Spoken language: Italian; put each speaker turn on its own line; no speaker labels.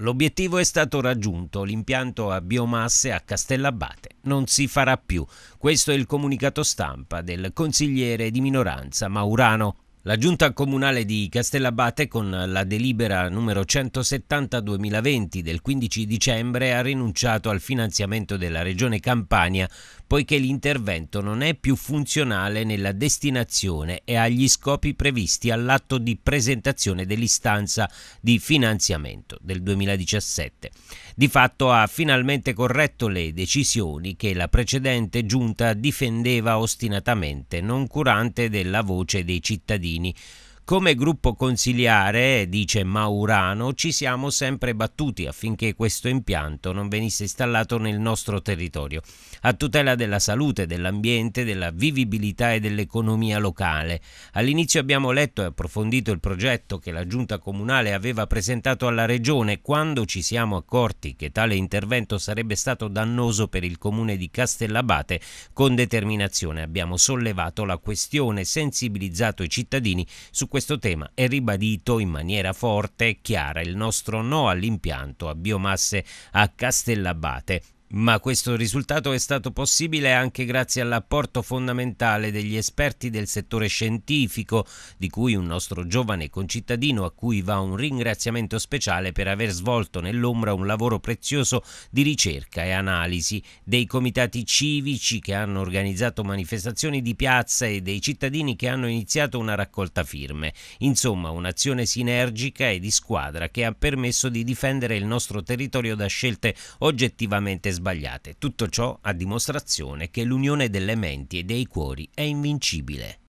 L'obiettivo è stato raggiunto, l'impianto a biomasse a Castellabate non si farà più. Questo è il comunicato stampa del consigliere di minoranza Maurano. La giunta comunale di Castellabate con la delibera numero 170-2020 del 15 dicembre ha rinunciato al finanziamento della regione Campania poiché l'intervento non è più funzionale nella destinazione e agli scopi previsti all'atto di presentazione dell'istanza di finanziamento del 2017. Di fatto ha finalmente corretto le decisioni che la precedente giunta difendeva ostinatamente, non curante della voce dei cittadini come gruppo consiliare, dice Maurano, ci siamo sempre battuti affinché questo impianto non venisse installato nel nostro territorio, a tutela della salute, dell'ambiente, della vivibilità e dell'economia locale. All'inizio abbiamo letto e approfondito il progetto che la giunta comunale aveva presentato alla regione quando ci siamo accorti che tale intervento sarebbe stato dannoso per il comune di Castellabate, con determinazione abbiamo sollevato la questione, sensibilizzato i cittadini su questo questo tema è ribadito in maniera forte e chiara il nostro no all'impianto a biomasse a Castellabate ma questo risultato è stato possibile anche grazie all'apporto fondamentale degli esperti del settore scientifico, di cui un nostro giovane concittadino a cui va un ringraziamento speciale per aver svolto nell'ombra un lavoro prezioso di ricerca e analisi, dei comitati civici che hanno organizzato manifestazioni di piazza e dei cittadini che hanno iniziato una raccolta firme. Insomma, un'azione sinergica e di squadra che ha permesso di difendere il nostro territorio da scelte oggettivamente sbagliate sbagliate. Tutto ciò a dimostrazione che l'unione delle menti e dei cuori è invincibile.